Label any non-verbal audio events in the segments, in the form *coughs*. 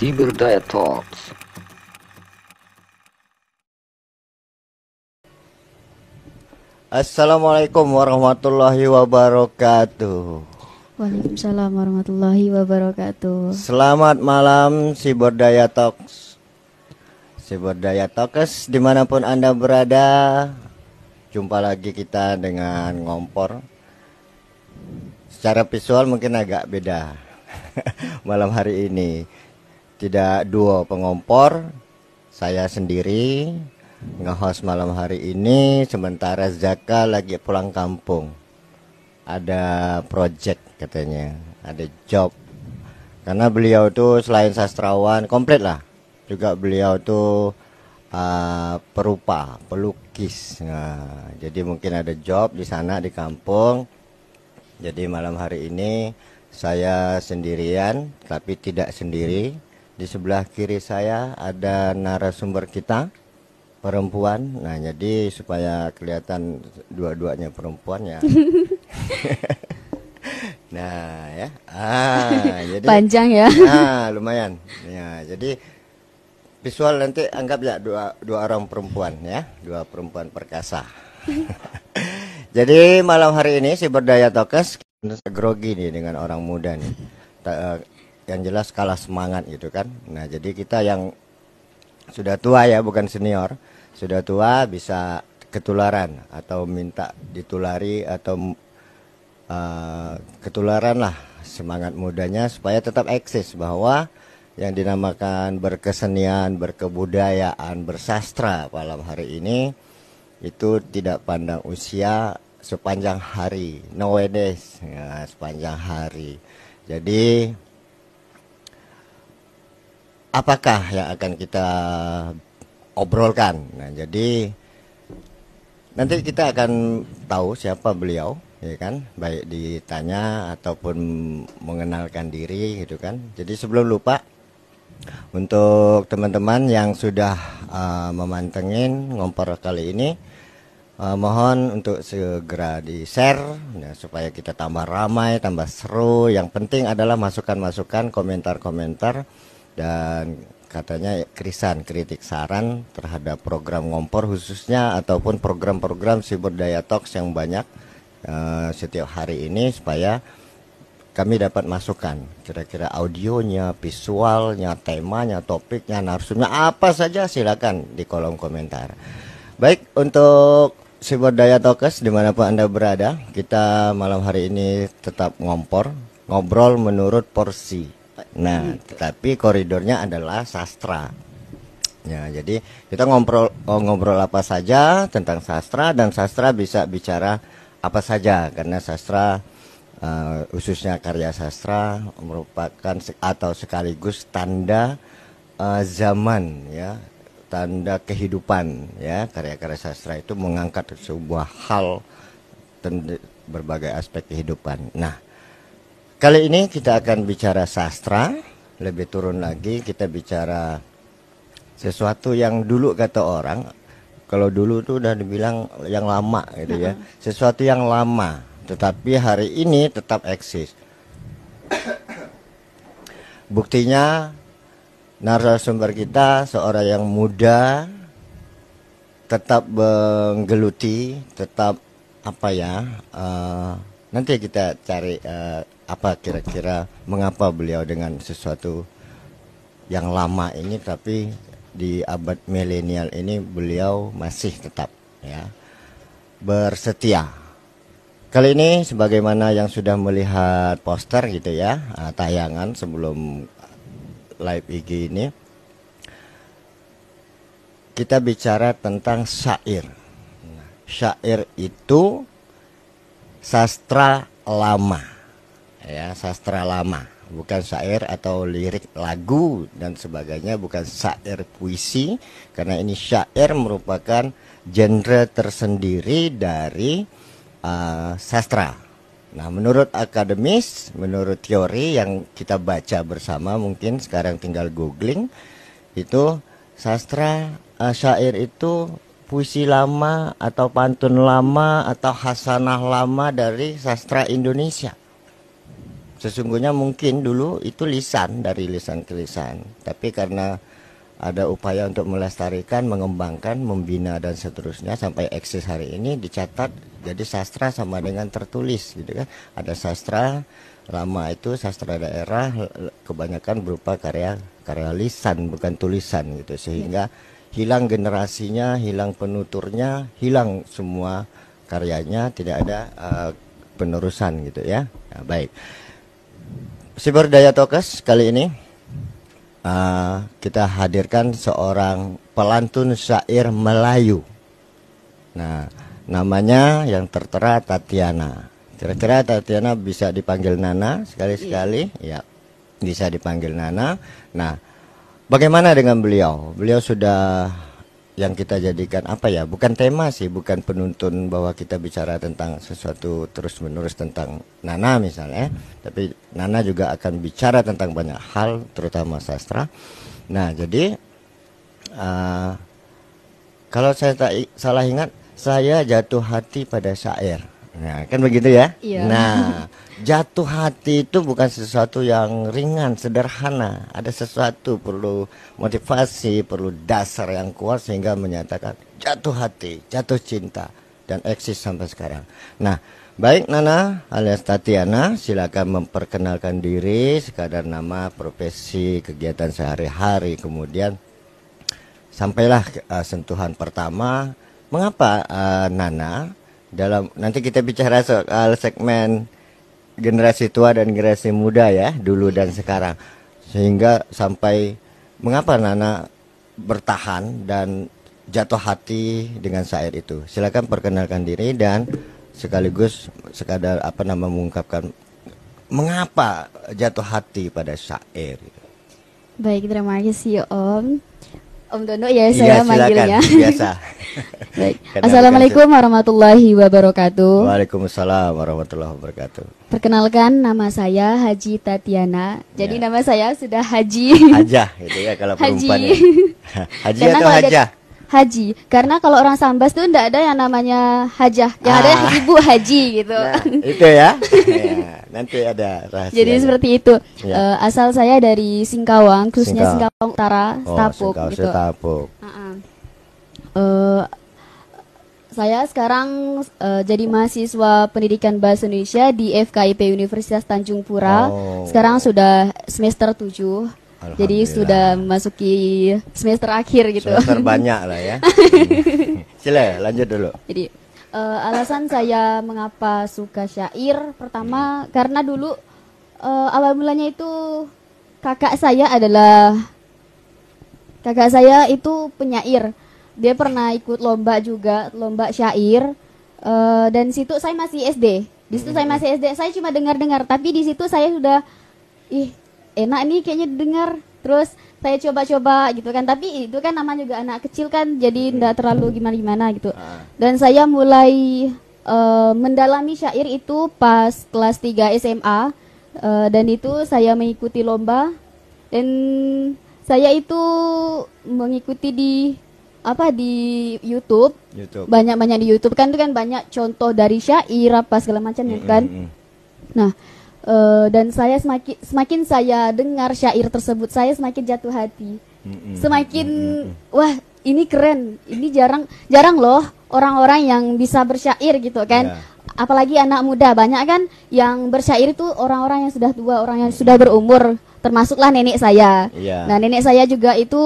Cyberdiet Talks. Assalamualaikum warahmatullahi wabarakatuh. Waalaikumsalam warahmatullahi wabarakatuh. Selamat malam Cyberdaya Talks. Cyberdaya Talks dimanapun anda berada, jumpa lagi kita dengan ngompor. Secara visual mungkin agak beda *laughs* malam hari ini tidak duo pengompor saya sendiri ngehost malam hari ini sementara Zaka lagi pulang kampung ada project katanya ada job karena beliau itu selain sastrawan komplit lah juga beliau itu uh, perupa pelukis nah, jadi mungkin ada job di sana di kampung jadi malam hari ini saya sendirian tapi tidak sendiri di sebelah kiri saya ada narasumber kita perempuan. Nah, jadi supaya kelihatan dua-duanya perempuan ya. *laughs* nah, ya. Ah, jadi panjang ya. Nah, lumayan. Ya, jadi visual nanti anggap ya dua dua orang perempuan ya, dua perempuan perkasa. *laughs* jadi malam hari ini si berdaya tokes grogi nih dengan orang muda nih. Eh, yang jelas kalah semangat gitu kan. Nah jadi kita yang sudah tua ya bukan senior, sudah tua bisa ketularan atau minta ditulari atau uh, ketularan lah semangat mudanya supaya tetap eksis bahwa yang dinamakan berkesenian, berkebudayaan, bersastra malam hari ini itu tidak pandang usia sepanjang hari, no days, ya, sepanjang hari. Jadi apakah yang akan kita obrolkan. Nah, jadi nanti kita akan tahu siapa beliau, ya kan? Baik ditanya ataupun mengenalkan diri gitu kan. Jadi sebelum lupa untuk teman-teman yang sudah uh, memantengin ngompor kali ini uh, mohon untuk segera di-share ya, supaya kita tambah ramai, tambah seru. Yang penting adalah masukan-masukan, komentar-komentar. -masukan, komentar -komentar dan katanya krisan kritik saran terhadap program ngompor khususnya ataupun program-program siber daya toks yang banyak uh, setiap hari ini supaya kami dapat masukan kira-kira audionya, visualnya, temanya, topiknya, narasumnya apa saja silakan di kolom komentar. Baik untuk sumber Daya Tokes dimanapun Anda berada Kita malam hari ini tetap ngompor Ngobrol menurut porsi Nah, gitu. tapi koridornya adalah sastra. Ya, jadi kita ngobrol oh, ngobrol apa saja tentang sastra dan sastra bisa bicara apa saja karena sastra uh, khususnya karya sastra merupakan atau sekaligus tanda uh, zaman ya, tanda kehidupan ya. Karya-karya sastra itu mengangkat sebuah hal berbagai aspek kehidupan. Nah, Kali ini kita akan bicara sastra, lebih turun lagi kita bicara sesuatu yang dulu kata orang, kalau dulu tuh udah dibilang yang lama gitu ya, sesuatu yang lama, tetapi hari ini tetap eksis. Buktinya narasumber kita seorang yang muda, tetap menggeluti, tetap apa ya, uh, nanti kita cari. Uh, apa kira-kira mengapa beliau dengan sesuatu yang lama ini tapi di abad milenial ini beliau masih tetap ya bersetia. Kali ini sebagaimana yang sudah melihat poster gitu ya, ah, tayangan sebelum live IG ini kita bicara tentang syair. Nah, syair itu sastra lama ya sastra lama bukan syair atau lirik lagu dan sebagainya bukan syair puisi karena ini syair merupakan genre tersendiri dari uh, sastra nah menurut akademis menurut teori yang kita baca bersama mungkin sekarang tinggal googling itu sastra uh, syair itu puisi lama atau pantun lama atau hasanah lama dari sastra Indonesia Sesungguhnya mungkin dulu itu lisan dari lisan ke lisan, tapi karena ada upaya untuk melestarikan, mengembangkan, membina dan seterusnya sampai eksis hari ini dicatat jadi sastra sama dengan tertulis gitu kan. Ada sastra lama itu sastra daerah kebanyakan berupa karya karya lisan bukan tulisan gitu sehingga hilang generasinya, hilang penuturnya, hilang semua karyanya, tidak ada uh, penerusan gitu ya. Nah, baik. Siber Daya Tokes kali ini uh, kita hadirkan seorang pelantun syair Melayu. Nah, namanya yang tertera Tatiana. Kira-kira Tatiana bisa dipanggil Nana sekali-sekali, iya. ya. Bisa dipanggil Nana. Nah, bagaimana dengan beliau? Beliau sudah yang kita jadikan apa ya bukan tema sih bukan penuntun bahwa kita bicara tentang sesuatu terus menerus tentang Nana misalnya eh. tapi Nana juga akan bicara tentang banyak hal terutama sastra nah jadi uh, kalau saya tak salah ingat saya jatuh hati pada syair nah kan begitu ya iya. nah *laughs* jatuh hati itu bukan sesuatu yang ringan, sederhana. Ada sesuatu perlu motivasi, perlu dasar yang kuat sehingga menyatakan jatuh hati, jatuh cinta dan eksis sampai sekarang. Nah, baik Nana alias Tatiana, silakan memperkenalkan diri, sekadar nama, profesi, kegiatan sehari-hari, kemudian sampailah uh, sentuhan pertama. Mengapa uh, Nana dalam nanti kita bicara soal segmen generasi tua dan generasi muda ya dulu dan sekarang sehingga sampai mengapa Nana bertahan dan jatuh hati dengan syair itu silakan perkenalkan diri dan sekaligus sekadar apa nama mengungkapkan mengapa jatuh hati pada syair baik terima kasih Om Om Dono ya iya, saya ya, manggilnya. *laughs* Biasa. Baik. Assalamualaikum warahmatullahi wabarakatuh. Waalaikumsalam warahmatullahi wabarakatuh. Perkenalkan nama saya Haji Tatiana. Jadi ya. nama saya sudah Haji. Haji, gitu ya kalau *laughs* Haji. perempuan. Ya. *laughs* Haji atau haji karena kalau orang Sambas tuh enggak ada yang namanya hajah yang ah. ada yang ah. ibu haji gitu nah, *laughs* itu ya. Iya, nanti ada rahasia jadi seperti itu ya. uh, asal saya dari Singkawang khususnya Singkawang, Singkawang Utara oh, Tapuk Singkawang, gitu Tapuk. Uh -uh. Eh, uh, saya sekarang uh, jadi mahasiswa pendidikan bahasa Indonesia di FKIP Universitas Tanjung Pura. Oh. Sekarang sudah semester tujuh. Jadi sudah masuki semester akhir gitu. Semester *laughs* banyak lah ya. Cile, *laughs* Sila lanjut dulu. Jadi uh, alasan saya mengapa suka syair pertama hmm. karena dulu uh, awal mulanya itu kakak saya adalah kakak saya itu penyair. Dia pernah ikut lomba juga, lomba syair. Uh, dan situ saya masih SD. Di situ hmm. saya masih SD. Saya cuma dengar-dengar, tapi di situ saya sudah ih enak nih kayaknya dengar terus saya coba-coba gitu kan tapi itu kan namanya juga anak kecil kan jadi tidak hmm. terlalu gimana-gimana gitu ah. dan saya mulai uh, mendalami syair itu pas kelas 3 SMA uh, eh, dan itu saya mengikuti lomba dan saya itu mengikuti di apa di YouTube banyak-banyak di YouTube kan itu kan banyak contoh dari syair apa segala macam mm -hmm. kan hmm, hmm. nah Uh, dan saya semakin semakin saya dengar syair tersebut saya semakin jatuh hati mm-hmm. semakin mm-hmm. wah ini keren ini jarang jarang loh orang-orang yang bisa bersyair gitu kan yeah. apalagi anak muda banyak kan yang bersyair itu orang-orang yang sudah tua orang yang sudah berumur termasuklah nenek saya yeah. nah nenek saya juga itu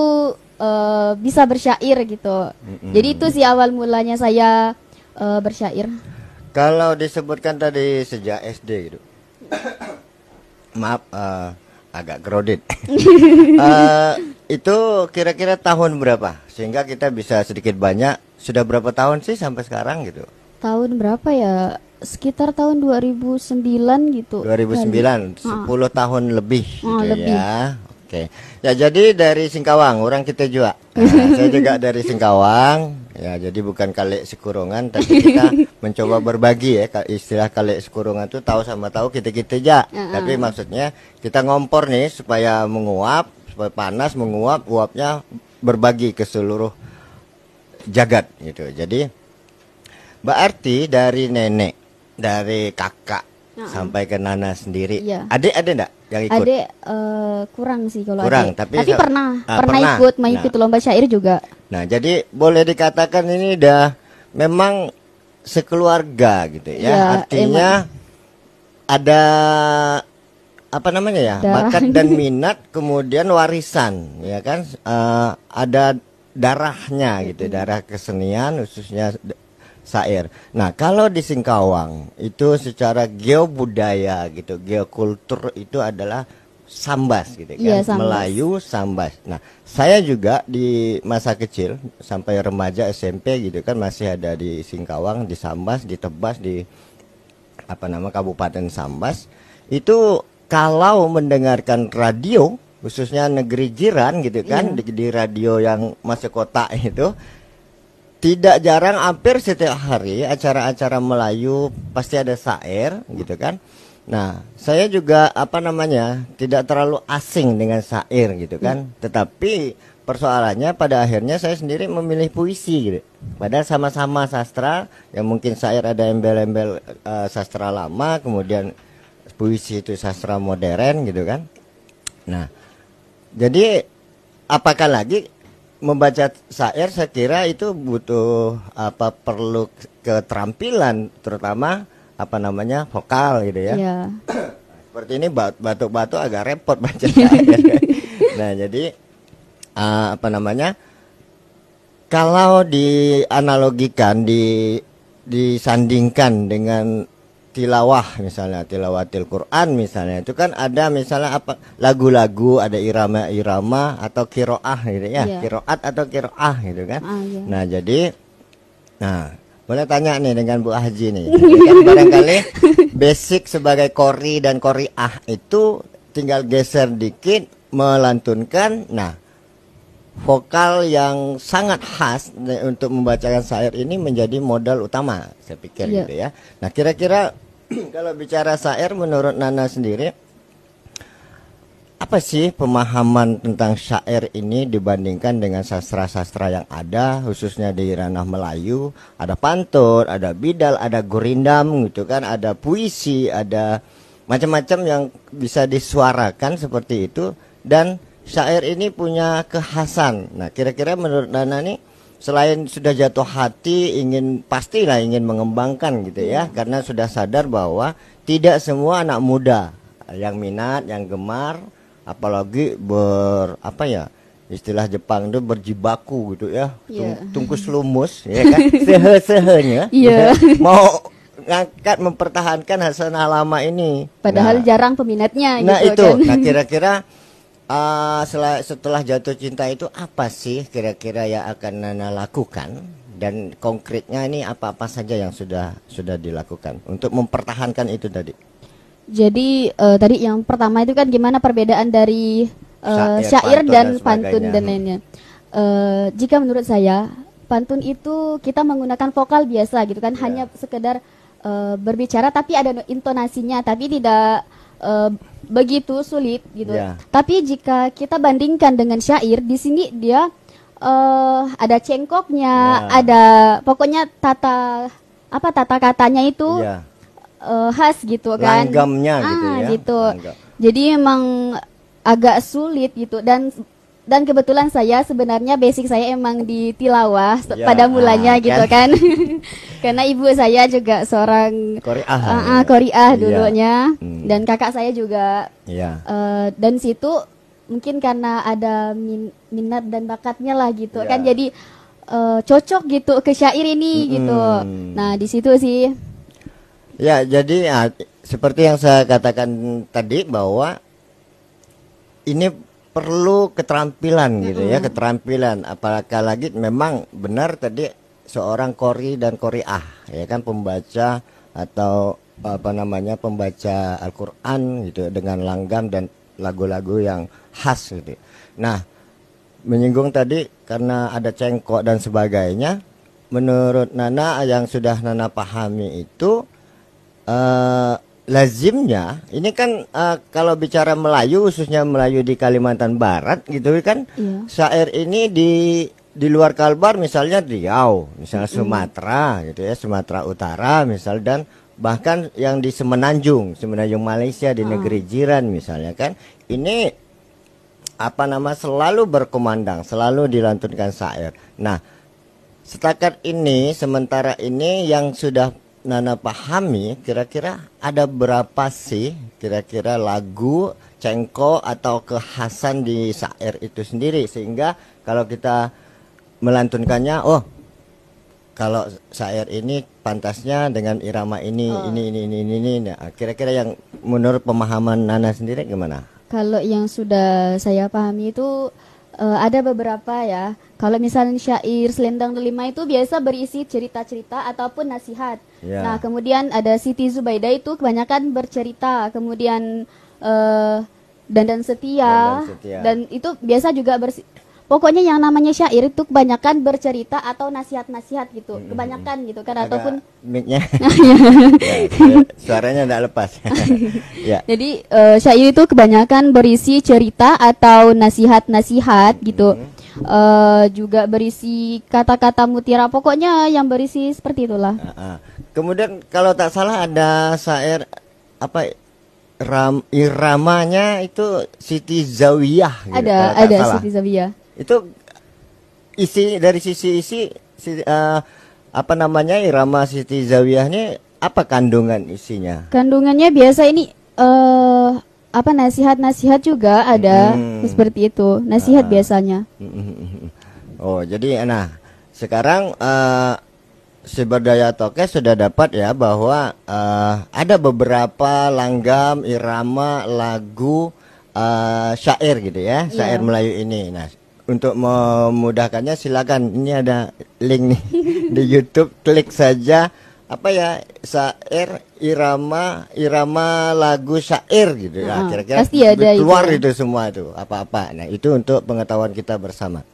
uh, bisa bersyair gitu mm-hmm. jadi itu sih awal mulanya saya uh, bersyair kalau disebutkan tadi sejak SD gitu *coughs* maaf uh, agak crowded. uh, *laughs* itu kira-kira tahun berapa sehingga kita bisa sedikit banyak sudah berapa tahun sih sampai sekarang gitu? Tahun berapa ya? Sekitar tahun 2009 gitu. 2009, kali. 10 ah. tahun lebih ah, gitu ya. lebih. ya. Oke. Ya jadi dari Singkawang, orang kita juga. Nah, *laughs* saya juga dari Singkawang. Ya, jadi bukan kalik sekurungan, tapi kita *laughs* mencoba berbagi ya. Istilah kalik sekurungan itu tahu sama tahu kita kita aja. Uh -uh. Tapi maksudnya kita ngompor nih supaya menguap, supaya panas menguap, uapnya berbagi ke seluruh jagat gitu. Jadi berarti dari nenek, dari kakak uh -uh. sampai ke nana sendiri. Yeah. Adik ada enggak? yang ikut? Ade uh, kurang sih kalau kurang, ade. tapi tapi pernah ah, pernah, pernah ikut mengikuti nah. lomba syair juga. Nah, jadi boleh dikatakan ini udah memang sekeluarga gitu ya. ya Artinya emang. ada apa namanya ya? Darah. bakat dan *laughs* minat kemudian warisan ya kan uh, ada darahnya gitu, darah kesenian khususnya Sair. Nah, kalau di Singkawang itu secara geobudaya gitu, geokultur itu adalah Sambas gitu ya kan, ya, sambas. Melayu Sambas. Nah, saya juga di masa kecil sampai remaja SMP gitu kan masih ada di Singkawang, di Sambas, di Tebas, di apa nama Kabupaten Sambas. Itu kalau mendengarkan radio khususnya negeri jiran gitu kan ya. di, di radio yang masih kota itu tidak jarang hampir setiap hari acara-acara Melayu pasti ada sair gitu kan. Nah, saya juga apa namanya tidak terlalu asing dengan sair gitu kan. Hmm. Tetapi persoalannya pada akhirnya saya sendiri memilih puisi gitu. Padahal sama-sama sastra, yang mungkin sair ada embel-embel uh, sastra lama, kemudian puisi itu sastra modern gitu kan. Nah, jadi apakah lagi membaca syair saya kira itu butuh apa perlu keterampilan terutama apa namanya vokal gitu ya. Yeah. Iya. *clears throat* Seperti ini batuk-batuk agak repot baca iya. syair. *laughs* nah, jadi uh, apa namanya? Kalau dianalogikan di disandingkan dengan tilawah misalnya tilawatil Quran misalnya itu kan ada misalnya apa lagu-lagu ada irama-irama atau kiroah gitu ya yeah. kiroat atau kiroah gitu kan ah, yeah. nah jadi nah boleh tanya nih dengan Bu Haji nih kan *laughs* barangkali basic sebagai kori dan koriah itu tinggal geser dikit melantunkan nah vokal yang sangat khas untuk membacakan syair ini menjadi modal utama saya pikir yeah. gitu ya. Nah kira-kira *clears throat* kalau bicara syair menurut Nana sendiri apa sih pemahaman tentang syair ini dibandingkan dengan sastra-sastra yang ada khususnya di ranah Melayu ada pantun ada bidal ada gurindam gitu kan ada puisi ada macam-macam yang bisa disuarakan seperti itu dan syair ini punya kekhasan nah kira-kira menurut Nana nih selain sudah jatuh hati ingin pastilah ingin mengembangkan gitu ya hmm. karena sudah sadar bahwa tidak semua anak muda yang minat yang gemar apalagi ber apa ya istilah Jepang itu berjibaku gitu ya yeah. tungkus *laughs* lumus ya kan sehe sehenya yeah. *laughs* mau ngangkat mempertahankan hasanah lama ini padahal nah, jarang peminatnya nah gitu, itu kan? nah *laughs* kira-kira uh, setelah, jatuh cinta itu apa sih kira-kira yang akan Nana lakukan dan konkretnya ini apa-apa saja yang sudah sudah dilakukan untuk mempertahankan itu tadi. Jadi uh, tadi yang pertama itu kan gimana perbedaan dari uh, syair, syair pantun dan, dan pantun dan hmm. lainnya. Uh, jika menurut saya pantun itu kita menggunakan vokal biasa gitu kan yeah. hanya sekedar uh, berbicara tapi ada intonasinya tapi tidak uh, begitu sulit gitu. Yeah. Tapi jika kita bandingkan dengan syair, di sini dia uh, ada cengkoknya, yeah. ada pokoknya tata apa tata katanya itu yeah. Ya. uh, khas gitu kan. Langgamnya gitu ah, gitu ya. gitu. Jadi memang agak sulit gitu dan dan kebetulan saya sebenarnya basic saya emang di tilawah ya, pada mulanya kan. gitu kan, kan. *laughs* *laughs* karena ibu saya juga seorang koriah uh, uh, koriah ya. dulunya hmm. dan kakak saya juga ya. uh, dan situ mungkin karena ada min minat dan bakatnya lah gitu ya. kan jadi uh, cocok gitu ke syair ini hmm. gitu nah di situ sih ya jadi ya, seperti yang saya katakan tadi bahwa ini perlu keterampilan gitu mm ya keterampilan apalagi lagi memang benar tadi seorang kori dan kori ah ya kan pembaca atau apa namanya pembaca Al-Qur'an gitu ya, dengan langgam dan lagu-lagu yang khas gitu. Ya. Nah, menyinggung tadi karena ada cengkok dan sebagainya, menurut Nana yang sudah Nana pahami itu eh uh, lazimnya ini kan uh, kalau bicara Melayu khususnya Melayu di Kalimantan Barat gitu kan iya. syair ini di di luar Kalbar misalnya Riau, misalnya Sumatera gitu ya, Sumatera Utara misal dan bahkan yang di Semenanjung, Semenanjung Malaysia di ah. negeri jiran misalnya kan. Ini apa nama selalu berkumandang, selalu dilantunkan syair. Nah, setakat ini sementara ini yang sudah Nana pahami kira-kira ada berapa sih kira-kira lagu cengko atau kehasan di syair itu sendiri sehingga kalau kita melantunkannya oh kalau syair ini pantasnya dengan irama ini oh. ini ini ini ini ini nah, kira-kira yang menurut pemahaman Nana sendiri gimana? Kalau yang sudah saya pahami itu uh, ada beberapa ya. Kalau misalnya syair selendang delima itu biasa berisi cerita-cerita ataupun nasihat. Yeah. Nah, kemudian ada Siti Zubaidah itu kebanyakan bercerita, kemudian uh, eh, dan setia, setia dan itu biasa juga bersi pokoknya yang namanya syair itu kebanyakan bercerita atau nasihat-nasihat gitu hmm. kebanyakan gitu kan Agak ataupun miknya. *laughs* ya, suaranya tidak lepas *laughs* ya. jadi uh, syair itu kebanyakan berisi cerita atau nasihat-nasihat gitu hmm. uh, juga berisi kata-kata mutiara pokoknya yang berisi seperti itulah kemudian kalau tak salah ada syair apa ram, iramanya itu Siti Zawiyah gitu, ada ada salah. Siti Zawiyah itu isi dari sisi isi si, uh, apa namanya irama Siti Zawiyahnya apa kandungan isinya? Kandungannya biasa ini uh, apa nasihat-nasihat juga ada hmm. seperti itu nasihat uh, biasanya. *laughs* Oh jadi nah sekarang uh, Siberdaya Toke sudah dapat ya bahwa uh, ada beberapa langgam, irama, lagu, uh, syair gitu ya, yeah. syair iya. Melayu ini. Nah, untuk memudahkannya silakan ini ada link nih *laughs* di YouTube klik saja apa ya syair irama irama lagu syair gitu ya nah, kira-kira pasti ada keluar itu, itu semua itu apa-apa nah itu untuk pengetahuan kita bersama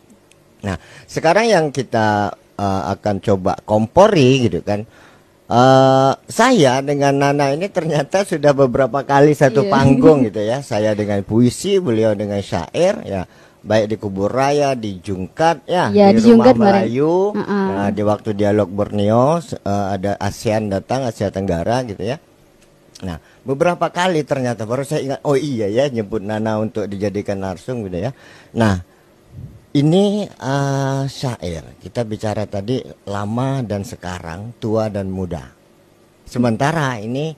nah sekarang yang kita uh, akan coba kompori gitu kan uh, saya dengan Nana ini ternyata sudah beberapa kali satu yeah. panggung *laughs* gitu ya saya dengan puisi beliau dengan syair ya baik di kubur raya di Jungkat ya, ya di, di Jungkat rumah Melayu uh -uh. Nah, di waktu dialog Borneo uh, ada ASEAN datang Asia Tenggara gitu ya nah beberapa kali ternyata baru saya ingat oh iya ya nyebut Nana untuk dijadikan narsum gitu ya nah ini uh, syair kita bicara tadi lama dan sekarang tua dan muda sementara ini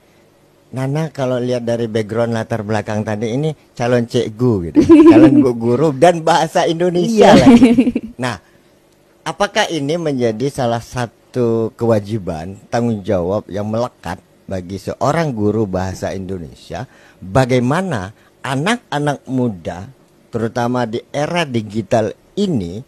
Nana kalau lihat dari background latar belakang tadi ini calon cikgu gitu, *laughs* calon guru dan bahasa Indonesia iya. lagi. *laughs* Nah, apakah ini menjadi salah satu kewajiban tanggung jawab yang melekat bagi seorang guru bahasa Indonesia bagaimana anak-anak muda terutama di era digital ini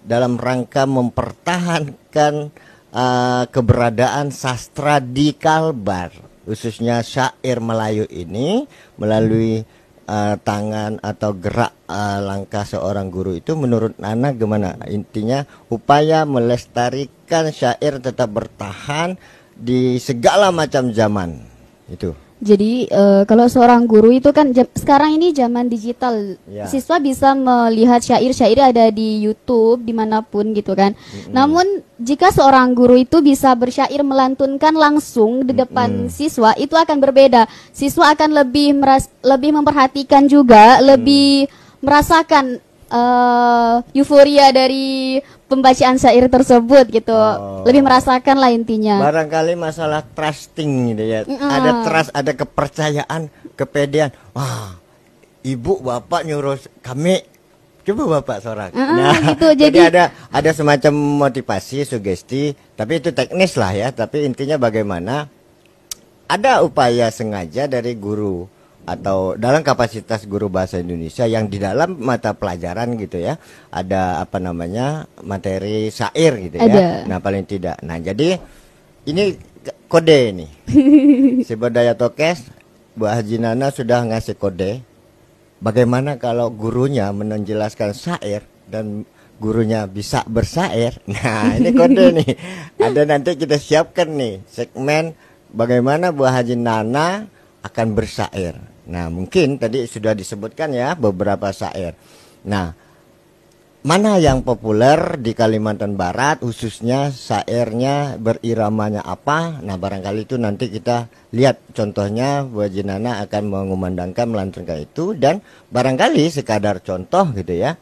dalam rangka mempertahankan uh, keberadaan sastra di Kalbar khususnya syair Melayu ini melalui uh, tangan atau gerak uh, langkah seorang guru itu menurut Nana gimana intinya upaya melestarikan syair tetap bertahan di segala macam zaman itu jadi uh, kalau seorang guru itu kan sekarang ini zaman digital, ya. siswa bisa melihat syair-syair ada di YouTube dimanapun gitu kan. Mm -hmm. Namun jika seorang guru itu bisa bersyair melantunkan langsung di depan mm -hmm. siswa itu akan berbeda. Siswa akan lebih meras lebih memperhatikan juga, mm -hmm. lebih merasakan uh, euforia dari pembacaan syair tersebut gitu oh. lebih merasakan lah intinya barangkali masalah trusting gitu ya mm -hmm. ada trust ada kepercayaan kepedean wah ibu bapak nyuruh kami coba bapak sorak. mm -hmm, nah gitu *laughs* jadi, jadi ada ada semacam motivasi sugesti tapi itu teknis lah ya tapi intinya bagaimana ada upaya sengaja dari guru atau dalam kapasitas guru bahasa Indonesia yang di dalam mata pelajaran gitu ya ada apa namanya materi syair gitu ya. Nah paling tidak. Nah jadi ini kode ini. *laughs* si Tokes Bu Haji Nana sudah ngasih kode. Bagaimana kalau gurunya menjelaskan syair dan gurunya bisa bersair. *laughs* Nah, ini kode *laughs* nih. Ada nanti kita siapkan nih segmen bagaimana Bu Haji Nana akan bersair. Nah, mungkin tadi sudah disebutkan ya beberapa syair. Nah, mana yang populer di Kalimantan Barat khususnya syairnya beriramanya apa? Nah, barangkali itu nanti kita lihat contohnya Bu Wajinana akan mengumandangkan melantunkan itu dan barangkali sekadar contoh gitu ya.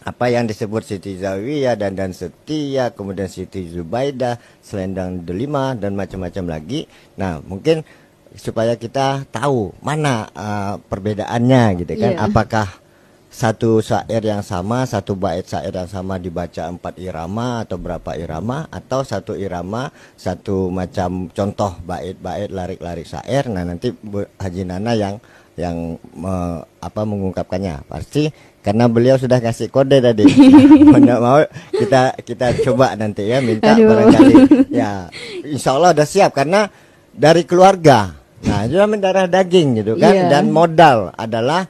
Apa yang disebut Siti Zawiyah dan dan Setia, kemudian Siti Zubaidah, Selendang Delima dan macam-macam lagi. Nah, mungkin supaya kita tahu mana uh, perbedaannya gitu kan yeah. apakah satu syair yang sama satu bait syair yang sama dibaca empat irama atau berapa irama atau satu irama satu macam contoh bait-bait larik-larik syair nah nanti Bu Haji Nana yang yang me, apa mengungkapkannya pasti karena beliau sudah kasih kode tadi *laughs* mau mau kita kita coba nanti ya minta Aduh. barangkali ya insya Allah udah siap karena dari keluarga Nah, itu darah daging gitu kan. Yeah. Dan modal adalah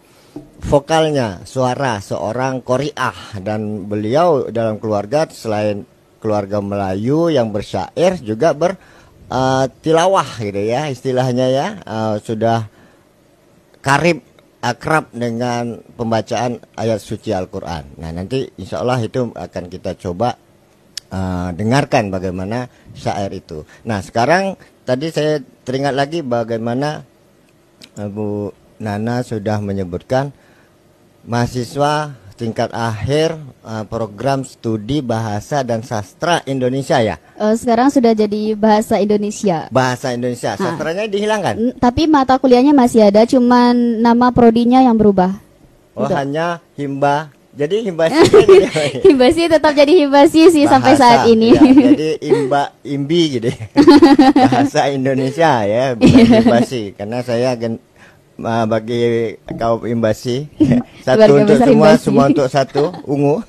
vokalnya, suara seorang koriah dan beliau dalam keluarga selain keluarga Melayu yang bersyair juga ber uh, tilawah gitu ya istilahnya ya uh, sudah karib akrab dengan pembacaan ayat suci Al-Quran. Nah nanti insya Allah itu akan kita coba uh, dengarkan bagaimana syair itu. Nah sekarang tadi saya teringat lagi bagaimana Bu Nana sudah menyebutkan mahasiswa tingkat akhir eh, program studi bahasa dan sastra Indonesia ya. Eh, sekarang sudah jadi bahasa Indonesia. Bahasa Indonesia, ah. sastranya nah. dihilangkan. tapi mata kuliahnya masih ada, cuman nama prodinya yang berubah. Oh Udah. hanya himba jadi himbasi *laughs* himbasi kan tetap jadi himbasi sih Bahasa, sampai saat ini. Ya, jadi *laughs* imba imbi gitu. *laughs* Bahasa Indonesia ya, bukan himbasi karena saya gen, bagi kaum imbasi satu untuk semua, imbasi. semua untuk satu ungu.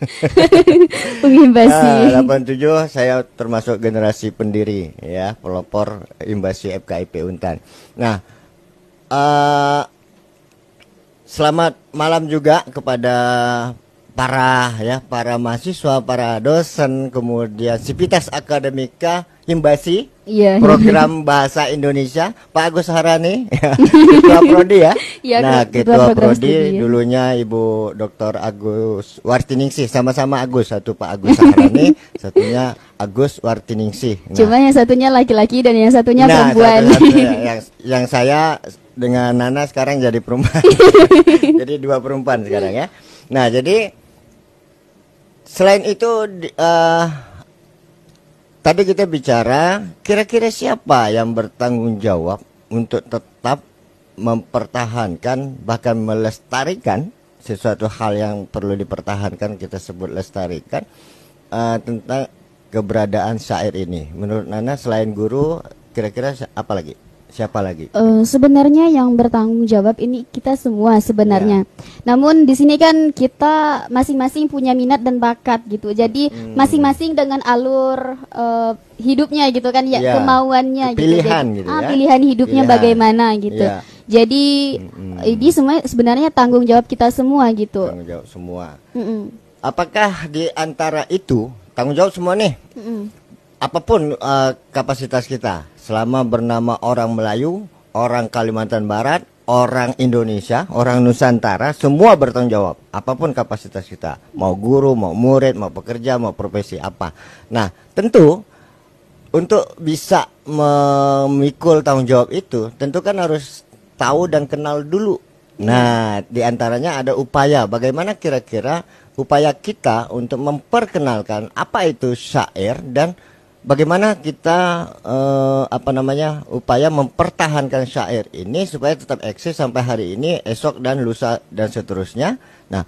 ungu imbasi. uh, 87 saya termasuk generasi pendiri ya, pelopor imbasi FKIP Untan. Nah, uh, selamat malam juga kepada para ya para mahasiswa, para dosen, kemudian sipitas Akademika Himbasi, iya, program *laughs* bahasa Indonesia, Pak Agus Harani, *laughs* Ketua iya, Prodi ya. ya nah, Ketua, Ketua Prodi ya. dulunya Ibu Dr. Agus Wartiningsih, sama-sama Agus, satu Pak Agus Harani, *laughs* satunya Agus Wartiningsih. Nah, Cuma yang satunya laki-laki dan yang satunya nah, perempuan. Satu ya. yang, yang saya dengan Nana sekarang jadi perempuan. jadi dua perempuan sekarang ya. Nah, jadi Selain itu uh, tadi kita bicara kira-kira siapa yang bertanggung jawab untuk tetap mempertahankan bahkan melestarikan sesuatu hal yang perlu dipertahankan kita sebut lestarikan uh, tentang keberadaan syair ini. Menurut Nana selain guru kira-kira apa lagi? siapa lagi? Uh, sebenarnya yang bertanggung jawab ini kita semua sebenarnya. Yeah. Namun di sini kan kita masing-masing punya minat dan bakat gitu. Jadi hmm. masing-masing hmm. dengan alur uh, hidupnya gitu kan ya yeah. kemauannya gitu. pilihan gitu. Jadi, gitu ah, ya? pilihan hidupnya pilihan. bagaimana gitu. Yeah. Jadi mm ini semua sebenarnya tanggung jawab kita semua gitu. Tanggung jawab semua. Mm -hmm. Apakah di antara itu tanggung jawab semua nih? Mm -hmm. apapun uh, kapasitas kita selama bernama orang Melayu, orang Kalimantan Barat, orang Indonesia, orang Nusantara, semua bertanggung jawab. Apapun kapasitas kita, mau guru, mau murid, mau pekerja, mau profesi apa. Nah, tentu untuk bisa memikul tanggung jawab itu, tentu kan harus tahu dan kenal dulu. Nah, diantaranya ada upaya. Bagaimana kira-kira upaya kita untuk memperkenalkan apa itu syair dan bagaimana kita eh, apa namanya upaya mempertahankan syair ini supaya tetap eksis sampai hari ini esok dan lusa dan seterusnya nah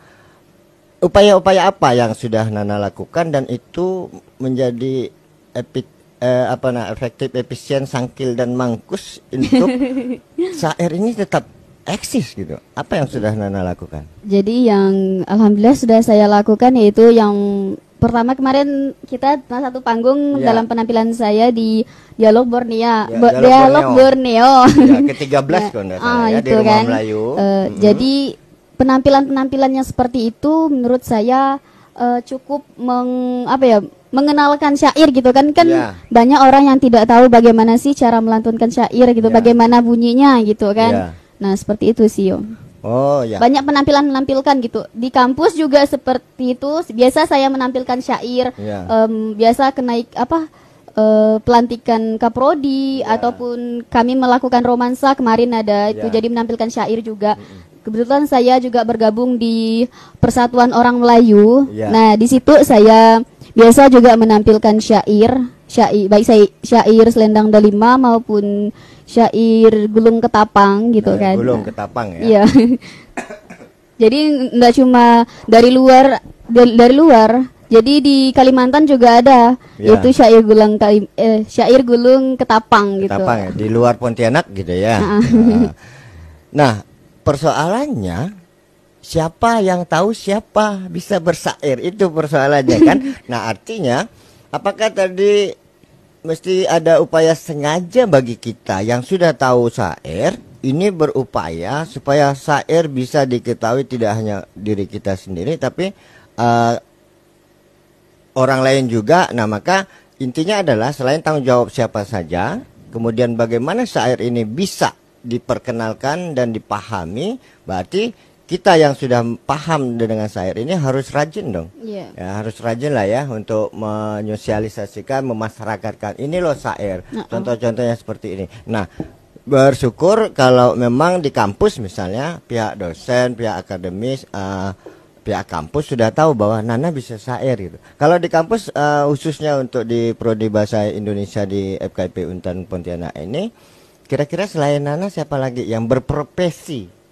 upaya-upaya apa yang sudah Nana lakukan dan itu menjadi epic eh, apa nah efektif efisien sangkil dan mangkus untuk *laughs* syair ini tetap eksis gitu apa yang sudah Nana lakukan jadi yang alhamdulillah sudah saya lakukan yaitu yang pertama kemarin kita pernah satu panggung ya. dalam penampilan saya di Dialog Borneo, ya, Bo Dialog Borneo. Borneo. Iya, *laughs* ya, ke-13 ah, ya. kan ya, itu kan. Melayu. Uh, mm -hmm. jadi penampilan-penampilannya seperti itu menurut saya uh, cukup meng apa ya mengenalkan syair gitu kan kan yeah. banyak orang yang tidak tahu bagaimana sih cara melantunkan syair gitu yeah. bagaimana bunyinya gitu kan yeah. nah seperti itu sih yo Oh ya. Banyak penampilan menampilkan gitu. Di kampus juga seperti itu. Biasa saya menampilkan syair. Ya. Um, biasa kenaik apa? Uh, pelantikan kaprodi ya. ataupun kami melakukan romansa kemarin ada itu ya. jadi menampilkan syair juga. Mm -mm. Kebetulan saya juga bergabung di Persatuan Orang Melayu. Ya. Nah di situ saya Biasa juga menampilkan syair, syair baik syair selendang delima maupun syair gulung ketapang gitu eh, kan. Gulung ketapang ya. Iya. *coughs* jadi nggak cuma dari luar dari, dari luar jadi di Kalimantan juga ada ya. yaitu syair gulung kali, eh, syair gulung ketapang, gitu. ketapang gitu. ya, di luar Pontianak gitu ya. *laughs* nah, persoalannya siapa yang tahu siapa bisa bersair itu persoalannya kan *laughs* nah artinya apakah tadi mesti ada upaya sengaja bagi kita yang sudah tahu syair ini berupaya supaya syair bisa diketahui tidak hanya diri kita sendiri tapi uh, orang lain juga nah maka intinya adalah selain tanggung jawab siapa saja kemudian bagaimana syair ini bisa diperkenalkan dan dipahami berarti kita yang sudah paham dengan syair ini harus rajin dong. Yeah. Ya, harus rajin lah ya untuk menyosialisasikan, memasyarakatkan. Ini loh syair. Uh nah, -oh. Ah. Contoh-contohnya seperti ini. Nah, bersyukur kalau memang di kampus misalnya pihak dosen, pihak akademis, uh, pihak kampus sudah tahu bahwa Nana bisa syair gitu. Kalau di kampus uh, khususnya untuk di prodi bahasa Indonesia di FKIP Untan Pontianak ini, kira-kira selain Nana siapa lagi yang berprofesi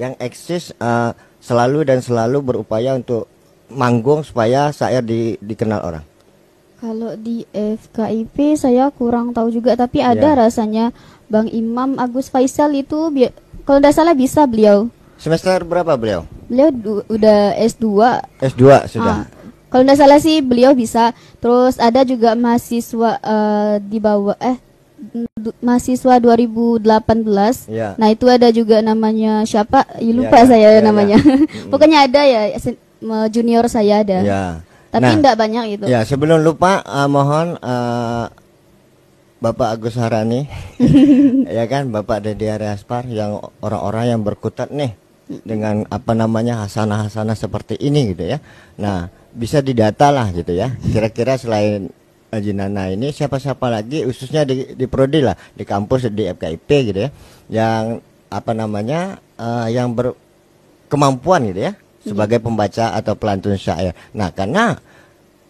yang eksis uh, selalu dan selalu berupaya untuk manggung supaya saya di, dikenal orang? Kalau di FKIP saya kurang tahu juga, tapi ya. ada yeah. rasanya Bang Imam Agus Faisal itu kalau tidak salah bisa beliau. Semester berapa beliau? Beliau udah S2. S2 sudah. Ah, kalau tidak salah sih beliau bisa. Terus ada juga mahasiswa uh, di bawah eh mahasiswa 2018. Ya. Nah, itu ada juga namanya siapa? Ya, lupa ya, saya ya, ya. namanya. Ya. *laughs* Pokoknya ada ya junior saya ada. Ya. Tapi nah, enggak banyak itu. Ya, sebelum lupa uh, mohon uh, Bapak Agus Harani, *laughs* ya kan, Bapak Deddy Aspar yang orang-orang yang berkutat nih dengan apa namanya hasanah-hasanah seperti ini gitu ya. Nah, bisa didata lah gitu ya. Kira-kira selain Jinana nah, ini siapa-siapa lagi khususnya di, di prodi lah di kampus di FKIP gitu ya yang apa namanya uh, yang berkemampuan gitu ya iya. sebagai pembaca atau pelantun syair. Nah, karena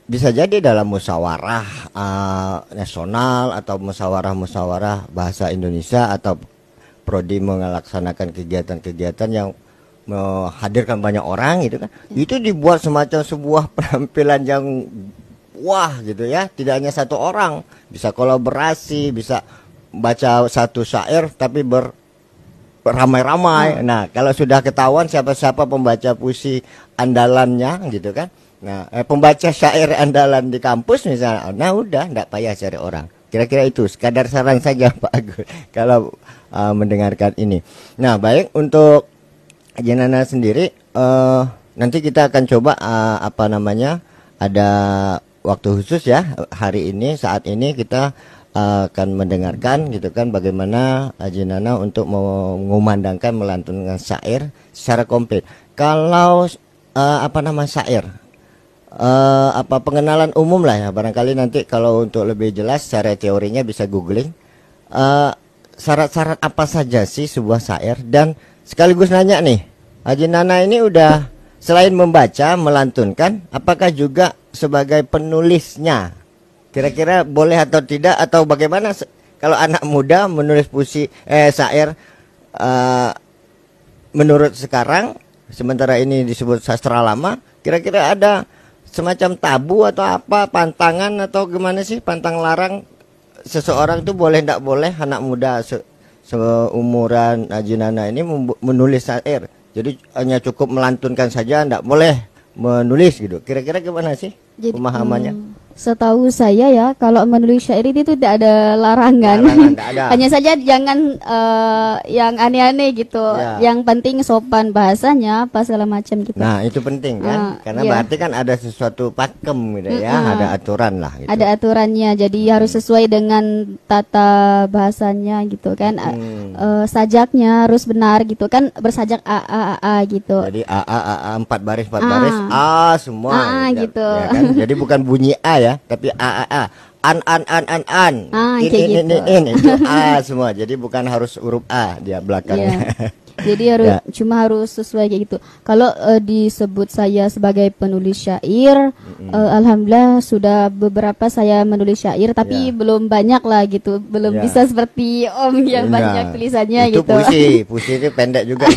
bisa jadi dalam musyawarah uh, nasional atau musyawarah-musyawarah bahasa Indonesia atau prodi melaksanakan kegiatan-kegiatan yang menghadirkan banyak orang gitu kan. Iya. Itu dibuat semacam sebuah *laughs* penampilan yang wah gitu ya tidak hanya satu orang bisa kolaborasi bisa baca satu syair tapi ber ramai-ramai hmm. nah kalau sudah ketahuan siapa-siapa pembaca puisi andalannya gitu kan nah eh, pembaca syair andalan di kampus misalnya nah udah nggak payah cari orang kira-kira itu sekadar saran saja *laughs* Pak Agus kalau uh, mendengarkan ini nah baik untuk Jenana sendiri uh, nanti kita akan coba uh, apa namanya ada waktu khusus ya hari ini saat ini kita eh, akan mendengarkan gitu kan bagaimana Haji Nana untuk mengumandangkan melantunkan syair secara komplit. Kalau uh, apa nama syair? Uh, apa pengenalan umum lah ya barangkali nanti kalau untuk lebih jelas secara teorinya bisa googling uh, syarat-syarat apa saja sih sebuah syair dan sekaligus nanya nih Haji Nana ini udah selain membaca melantunkan apakah juga sebagai penulisnya kira-kira boleh atau tidak atau bagaimana kalau anak muda menulis puisi eh syair uh, menurut sekarang sementara ini disebut sastra lama kira-kira ada semacam tabu atau apa pantangan atau gimana sih pantang larang seseorang itu boleh tidak boleh anak muda se seumuran Ajinana eh, ini menulis syair jadi hanya cukup melantunkan saja tidak boleh menulis gitu. Kira-kira gimana sih Jadi, pemahamannya? Hmm, setahu saya ya kalau menulis syair itu tidak ada larangan, larangan ada. *laughs* hanya saja jangan uh, yang aneh-aneh gitu ya. yang penting sopan bahasanya apa segala macam gitu nah itu penting kan uh, karena iya. berarti kan ada sesuatu pakem gitu uh, ya ada aturan lah gitu. ada aturannya jadi hmm. harus sesuai dengan tata bahasanya gitu kan hmm. uh, sajaknya harus benar gitu kan bersajak a a a, a gitu jadi a a a, a empat baris empat uh, baris a semua a, ah, gitu, gitu. Ya, gitu. kan? jadi bukan bunyi a ya Ya. tapi a a a an an an an an ah, in, in, in, gitu. in, in, itu a *laughs* semua. Jadi bukan harus huruf a dia belakangnya. Yeah. *laughs* Jadi harus yeah. cuma harus sesuai kayak gitu. Kalau uh, disebut saya sebagai penulis syair, mm-hmm. uh, alhamdulillah sudah beberapa saya menulis syair tapi yeah. belum banyak lah gitu. Belum yeah. bisa seperti Om yang yeah. banyak tulisannya itu gitu. Puisi, *laughs* puisi itu pendek juga.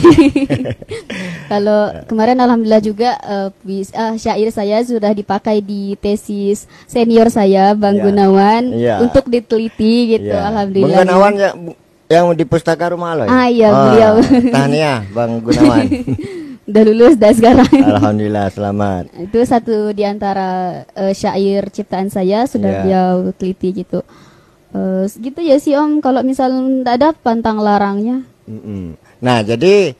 Kalau ya. kemarin alhamdulillah juga uh, bis, uh, syair saya sudah dipakai di tesis senior saya Bang ya. Gunawan ya. untuk diteliti gitu ya. alhamdulillah. Bang Gunawan ya yang di pustaka rumah lo ya? Ah iya oh, beliau. Tahniah Bang Gunawan. *laughs* udah lulus dah sekarang alhamdulillah selamat *laughs* itu satu di antara uh, syair ciptaan saya sudah yeah. beliau teliti gitu uh, gitu ya sih om kalau misalnya tidak ada pantang larangnya mm -mm. nah jadi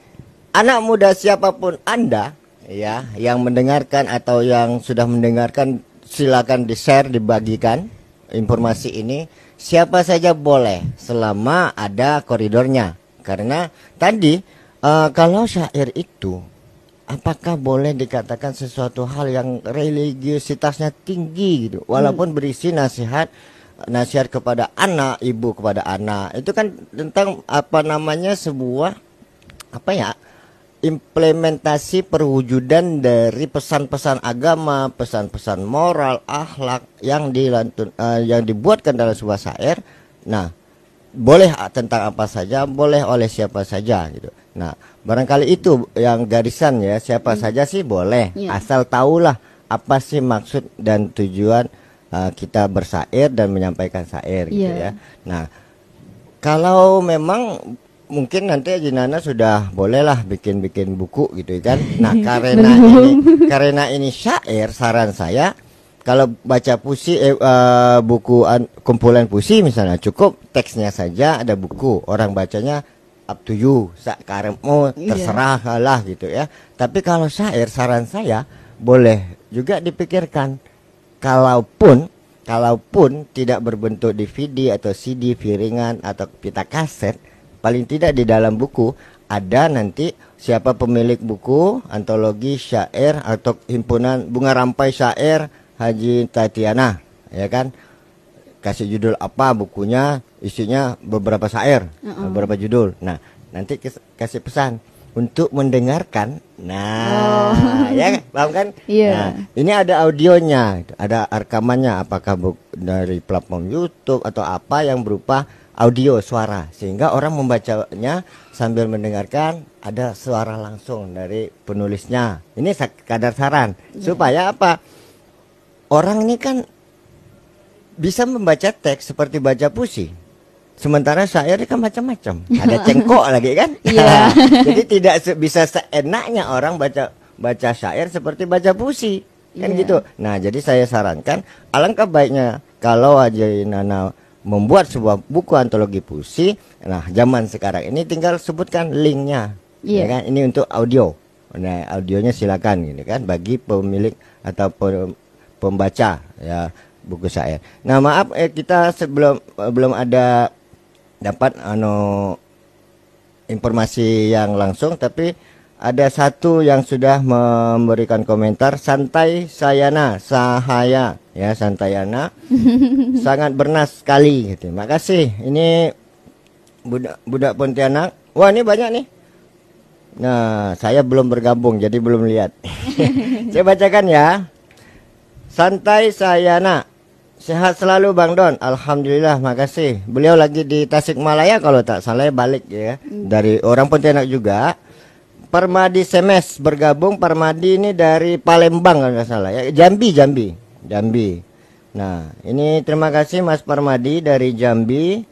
anak muda siapapun Anda ya yang mendengarkan atau yang sudah mendengarkan silakan di-share dibagikan informasi ini siapa saja boleh selama ada koridornya karena tadi uh, kalau syair itu apakah boleh dikatakan sesuatu hal yang religiusitasnya tinggi gitu hmm. walaupun hmm. berisi nasihat nasihat kepada anak ibu kepada anak itu kan tentang apa namanya sebuah apa ya implementasi perwujudan dari pesan-pesan agama, pesan-pesan moral, akhlak yang dilantun uh, yang dibuatkan dalam sebuah syair. Nah, boleh tentang apa saja, boleh oleh siapa saja gitu. Nah, barangkali itu yang garisan ya, siapa hmm. saja sih boleh, yeah. asal tahulah apa sih maksud dan tujuan uh, kita bersair dan menyampaikan sair yeah. gitu iya. ya. Nah, kalau memang mungkin nanti Jinana sudah bolehlah bikin-bikin buku gitu kan. Nah, *laughs* karena ini *laughs* karena ini syair saran saya kalau baca puisi eh, uh, buku an, kumpulan puisi misalnya cukup teksnya saja ada buku orang bacanya up to you sakaremu oh, iya. terserah yeah. lah gitu ya tapi kalau syair saran saya boleh juga dipikirkan kalaupun kalaupun tidak berbentuk DVD atau CD piringan atau pita kaset paling tidak di dalam buku ada nanti siapa pemilik buku antologi syair atau himpunan bunga rampai syair Haji Tatiana ya kan kasih judul apa bukunya isinya beberapa syair mm beberapa judul nah nanti kasih pesan untuk mendengarkan nah oh. ya paham kan yeah. nah, ini ada audionya ada rekamannya apakah dari platform YouTube atau apa yang berupa audio suara sehingga orang membacanya sambil mendengarkan ada suara langsung dari penulisnya. Ini kadar saran ya. supaya apa? Orang ini kan bisa membaca teks seperti baca puisi. Sementara syair kan macam-macam. Ada *laughs* cengkok lagi kan? ya. *laughs* Jadi tidak bisa seenaknya orang baca baca syair seperti baca puisi. Kan ya. gitu. Nah, jadi saya sarankan alangkah baiknya kalau aja Nana membuat sebuah buku antologi puisi. Nah, zaman sekarang ini tinggal sebutkan linknya, yeah. Iya. kan? Ini untuk audio. Nah, audionya silakan, Ini gitu kan? Bagi pemilik atau pembaca ya buku saya. Nah, maaf eh, kita sebelum eh, belum ada dapat ano informasi yang langsung, tapi ada satu yang sudah memberikan komentar santai Sayana Sahaya ya Santayana *laughs* sangat bernas sekali gitu. Makasih. Ini budak budak Pontianak. Wah, ini banyak nih. Nah, saya belum bergabung jadi belum lihat. *laughs* saya bacakan ya. Santai Sayana. Sehat selalu Bang Don. Alhamdulillah, makasih. Beliau lagi di Tasikmalaya kalau tak salah balik ya. Hmm. Dari orang Pontianak juga. Permadi Semes bergabung. Permadi ini dari Palembang kalau nggak salah ya. Jambi, Jambi. Jambi. Nah, ini terima kasih Mas Parmadi dari Jambi.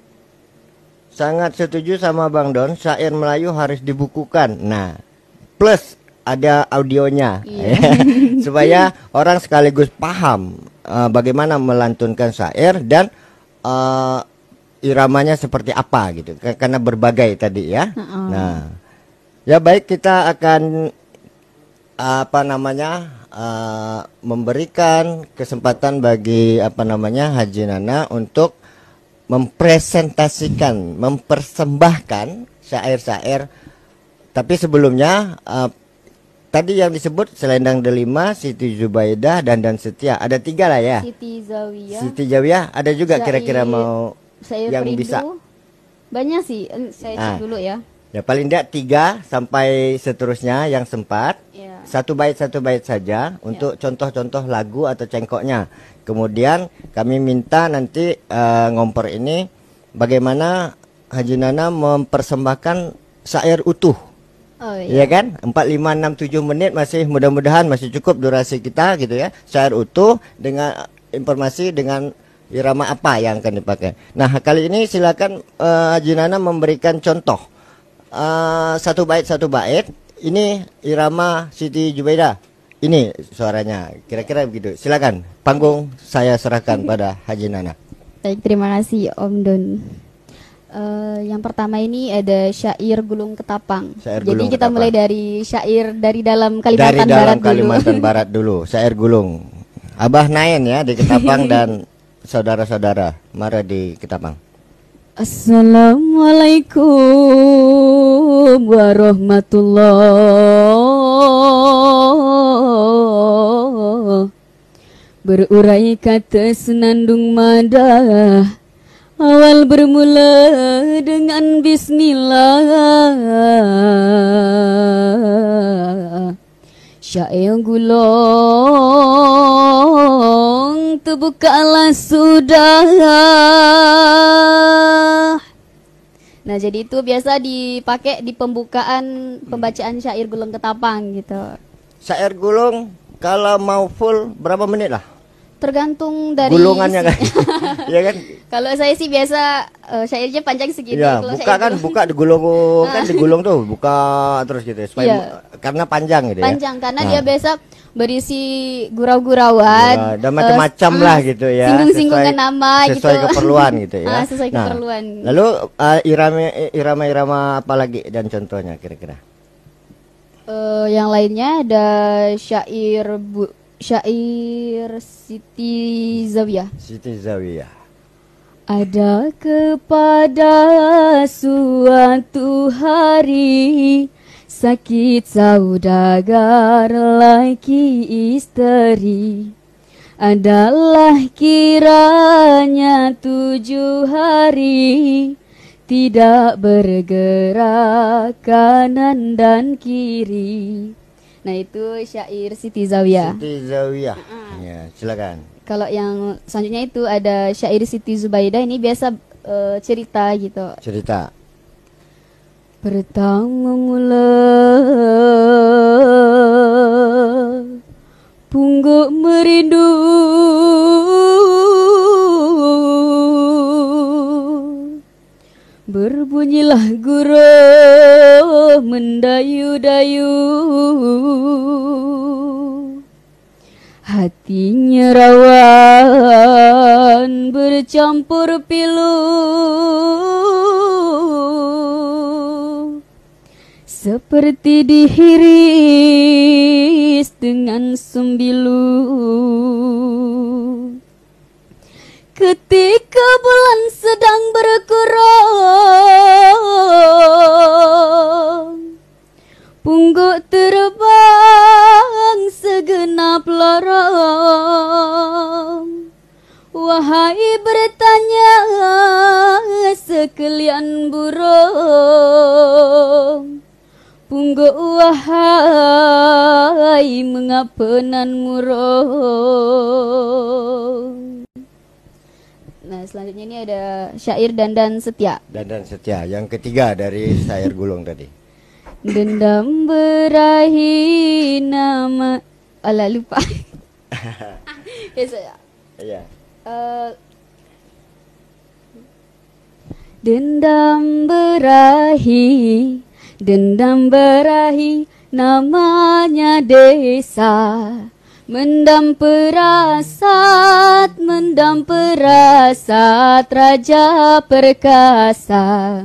Sangat setuju sama Bang Don, syair Melayu harus dibukukan. Nah, plus ada audionya yeah. *laughs* supaya orang sekaligus paham uh, bagaimana melantunkan syair dan uh, iramanya seperti apa gitu karena berbagai tadi ya. Uh -uh. Nah, ya baik kita akan apa namanya uh, memberikan kesempatan bagi apa namanya Haji Nana untuk mempresentasikan, mempersembahkan syair-syair. Tapi sebelumnya uh, tadi yang disebut Selendang Delima, Siti Zubaidah dan dan Setia. Ada tiga lah ya. Siti Zawiyah. Siti Zawiyah ada juga kira-kira mau saya yang rindu. bisa. Banyak sih, eh, saya cek ah. dulu ya. Ya paling tidak tiga sampai seterusnya yang sempat. Ya satu bait satu bait saja ya. untuk contoh-contoh lagu atau cengkoknya. Kemudian kami minta nanti uh, eh, ngompor ini bagaimana Haji Nana mempersembahkan syair utuh. Oh, iya. Ya kan? 4 5 6 7 menit masih mudah-mudahan masih cukup durasi kita gitu ya. Syair utuh dengan informasi dengan irama apa yang akan dipakai. Nah, kali ini silakan uh, Haji Nana memberikan contoh uh, satu bait satu bait ini irama Siti Jubaida. Ini suaranya, kira-kira begitu. Silakan, panggung saya serahkan pada Haji Nana. Baik, terima kasih Om Don. Uh, eh, yang pertama ini ada syair Gulung Ketapang. Syair Jadi Gulung kita Ketapang. mulai dari syair dari dalam Kalimantan dari dalam Barat Kalimantan dulu. *laughs* Barat dulu, syair Gulung. Abah Nain ya di Ketapang *laughs* dan saudara-saudara, mara di Ketapang. Assalamualaikum warahmatullah Berurai kata senandung madah Awal bermula dengan bismillah Syair gulung tubuh kalah sudah Nah jadi itu biasa dipakai di pembukaan pembacaan syair gulung ketapang gitu Syair gulung kalau mau full berapa menit lah? tergantung dari gulungannya kan *laughs* ya kan kalau saya sih biasa uh, syairnya panjang segitu ya, buka kan itu. buka digulung *laughs* kan digulung tuh buka terus gitu ya, supaya ya. karena panjang gitu ya. panjang ya? karena nah. dia biasa berisi gurau-gurauan ya, dan eh, macam-macam uh, lah ah, gitu ya singgung-singgungan nama sesuai gitu sesuai keperluan gitu *laughs* ya ah, sesuai nah, keperluan lalu uh, irama irama irama apa lagi dan contohnya kira-kira uh, yang lainnya ada syair bu syair Siti Zawiyah. Siti Zawiyah. Ada kepada suatu hari sakit saudagar laki isteri adalah kiranya tujuh hari tidak bergerak kanan dan kiri. Nah itu syair Siti Zawiyah. Siti Zawiyah. Uh -huh. Ya, silakan. Kalau yang selanjutnya itu ada syair Siti Zubaida ini biasa uh, cerita gitu. Cerita. Bertanggunglah pungguk merindu Berbunyilah guru mendayu-dayu Hatinya rawan bercampur pilu Seperti dihiris dengan sembilu Ketika bulan sedang berkurang Pungguk terbang segenap lorong Wahai bertanya sekalian burung Pungguk wahai mengapa nan murung selanjutnya ini ada syair Dandan Setia. Dandan Setia, yang ketiga dari syair gulung tadi. Dendam berahi nama Alah lupa. *laughs* ya iya. eh, dendam berahi, dendam berahi namanya desa. Mendam perasat, mendam perasat Raja perkasa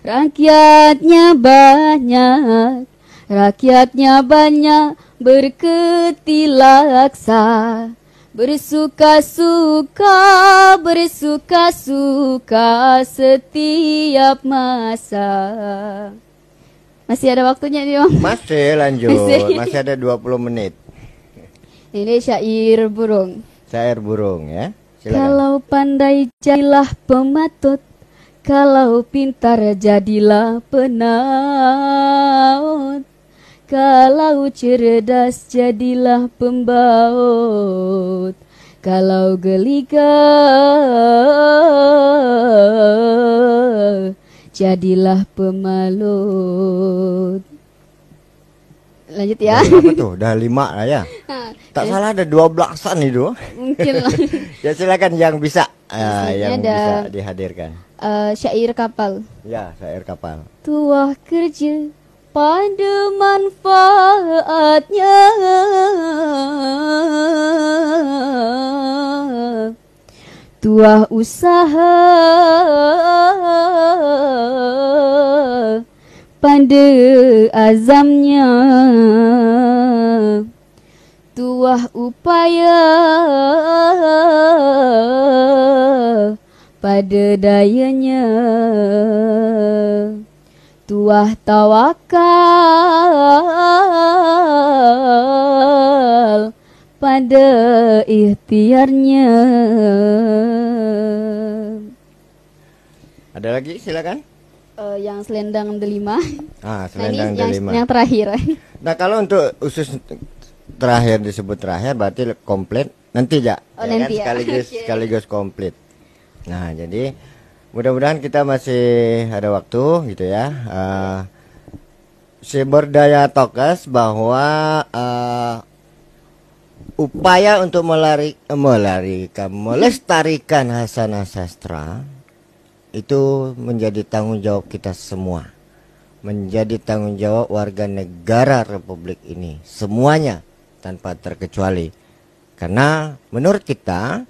Rakyatnya banyak, rakyatnya banyak Berketilaksa Bersuka-suka, bersuka-suka setiap masa Masih ada waktunya nih Om? Masih lanjut, masih, *laughs* masih ada 20 menit ini syair burung. Syair burung ya. Silakan. Kalau pandai jadilah pematut, kalau pintar jadilah penaut, kalau cerdas jadilah pembaut, kalau gelikah jadilah pemalut lanjut ya apa tuh udah lima lah ya *laughs* ah, tak ya. salah ada dua belasan itu mungkin lah *laughs* ya silakan yang bisa uh, yang ada, bisa dihadirkan uh, syair kapal ya syair kapal tuah kerja pada manfaatnya tuah usaha pada azamnya Tuah upaya pada dayanya Tuah tawakal pada ikhtiarnya Ada lagi silakan uh, yang selendang delima. Ah, nah, selendang nah, delima. Yang, yang terakhir. Nah, kalau untuk usus terakhir disebut terakhir berarti komplit nanti oh, ya. Oh, ya nanti kan? Sekaligus *laughs* okay. sekaligus komplit. Nah, jadi mudah-mudahan kita masih ada waktu gitu ya. Uh, si berdaya tokas bahwa uh, upaya untuk melari, melarikan, melestarikan hasanah sastra itu menjadi tanggung jawab kita semua menjadi tanggung jawab warga negara republik ini semuanya tanpa terkecuali karena menurut kita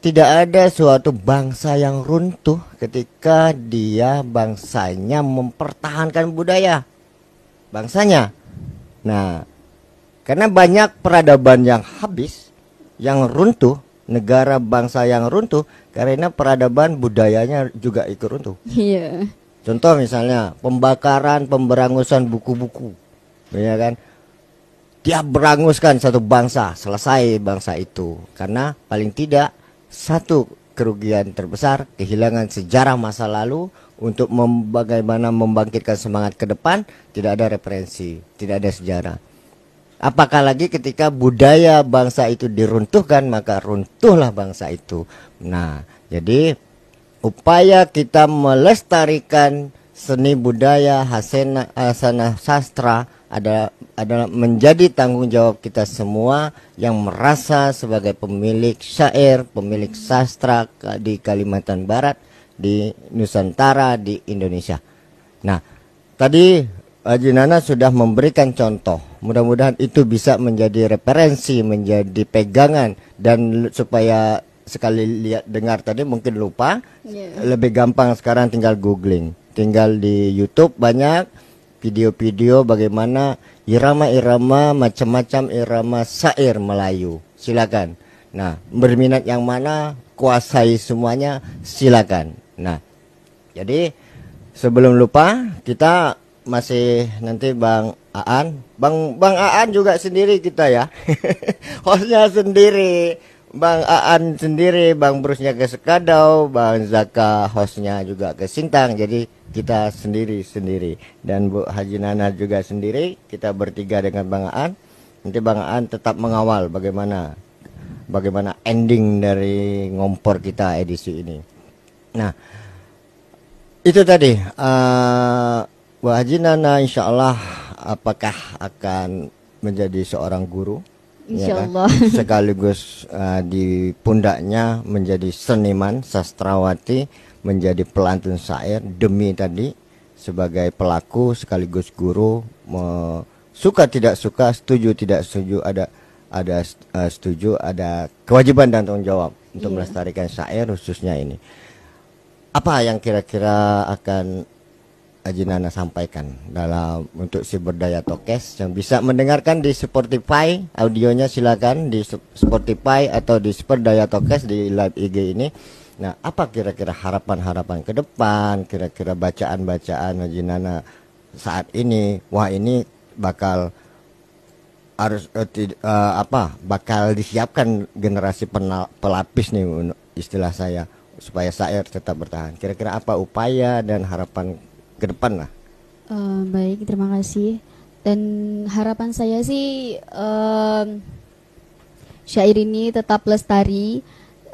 tidak ada suatu bangsa yang runtuh ketika dia bangsanya mempertahankan budaya bangsanya nah karena banyak peradaban yang habis yang runtuh negara bangsa yang runtuh karena peradaban budayanya juga ikut runtuh. Iya. Contoh misalnya pembakaran, pemberangusan buku-buku. Ya kan? Dia beranguskan satu bangsa, selesai bangsa itu. Karena paling tidak satu kerugian terbesar kehilangan sejarah masa lalu untuk bagaimana membangkitkan semangat ke depan tidak ada referensi, tidak ada sejarah. Apakah lagi ketika budaya bangsa itu diruntuhkan maka runtuhlah bangsa itu. Nah, jadi upaya kita melestarikan seni budaya hasanah hasana sastra adalah adalah menjadi tanggung jawab kita semua yang merasa sebagai pemilik syair, pemilik sastra di Kalimantan Barat, di Nusantara, di Indonesia. Nah, tadi Nana sudah memberikan contoh. Mudah-mudahan itu bisa menjadi referensi, menjadi pegangan dan supaya sekali lihat dengar tadi mungkin lupa. Yeah. Lebih gampang sekarang tinggal googling. Tinggal di YouTube banyak video-video bagaimana irama-irama macam-macam irama sair Melayu. Silakan. Nah, berminat yang mana kuasai semuanya silakan. Nah, jadi sebelum lupa kita masih nanti Bang Aan, Bang Bang Aan juga sendiri kita ya. *laughs* Hostnya sendiri, Bang Aan sendiri, Bang Brusnya ke Sekadau, Bang Zaka hostnya juga ke Sintang. Jadi kita sendiri sendiri dan Bu Haji Nana juga sendiri. Kita bertiga dengan Bang Aan. Nanti Bang Aan tetap mengawal bagaimana bagaimana ending dari ngompor kita edisi ini. Nah, itu tadi uh, Haji Nana insya Allah apakah akan menjadi seorang guru? Iya insya ya Allah. Kan? *laughs* Sekaligus uh, di pundaknya menjadi seniman, sastrawati, menjadi pelantun syair demi tadi sebagai pelaku sekaligus guru me, suka tidak suka, setuju tidak setuju ada ada uh, setuju ada kewajiban dan tanggung jawab untuk yeah. melestarikan syair khususnya ini. Apa yang kira-kira akan Haji Nana sampaikan dalam untuk si berdaya tokes yang bisa mendengarkan di Spotify audionya silakan di Spotify atau di Superdaya Tokes di live IG ini. Nah, apa kira-kira harapan-harapan ke depan, kira-kira bacaan-bacaan Haji Nana saat ini? Wah, ini bakal harus uh, uh, apa? Bakal disiapkan generasi penal, pelapis nih istilah saya supaya saya tetap bertahan. Kira-kira apa upaya dan harapan ke depan lah. Uh, baik, terima kasih. Dan harapan saya sih uh, syair ini tetap lestari,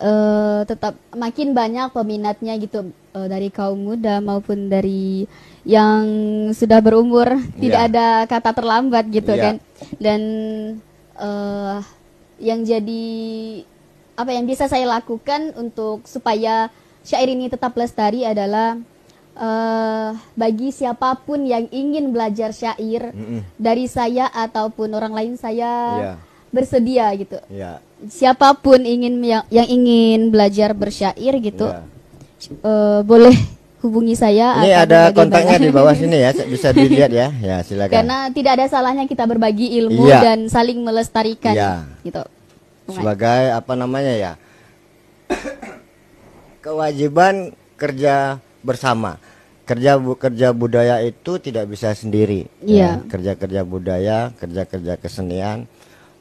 uh, tetap makin banyak peminatnya gitu uh, dari kaum muda maupun dari yang sudah berumur. Tidak iya. ada kata terlambat gitu yeah. kan. Dan uh, yang jadi apa yang bisa saya lakukan untuk supaya syair ini tetap lestari adalah uh, bagi siapapun yang ingin belajar syair mm -mm. dari saya ataupun orang lain saya yeah. bersedia gitu. Yeah. Siapapun ingin yang, yang ingin belajar bersyair gitu yeah. Iya. uh, boleh hubungi saya. Ini ada kontaknya di bawah *laughs* sini ya, bisa dilihat ya. Ya silakan. Karena tidak ada salahnya kita berbagi ilmu yeah. dan saling melestarikan yeah. gitu. Sebagai apa namanya ya? *coughs* Kewajiban kerja bersama kerja bu, kerja budaya itu tidak bisa sendiri. yeah. ya Kerja-kerja budaya, kerja-kerja kesenian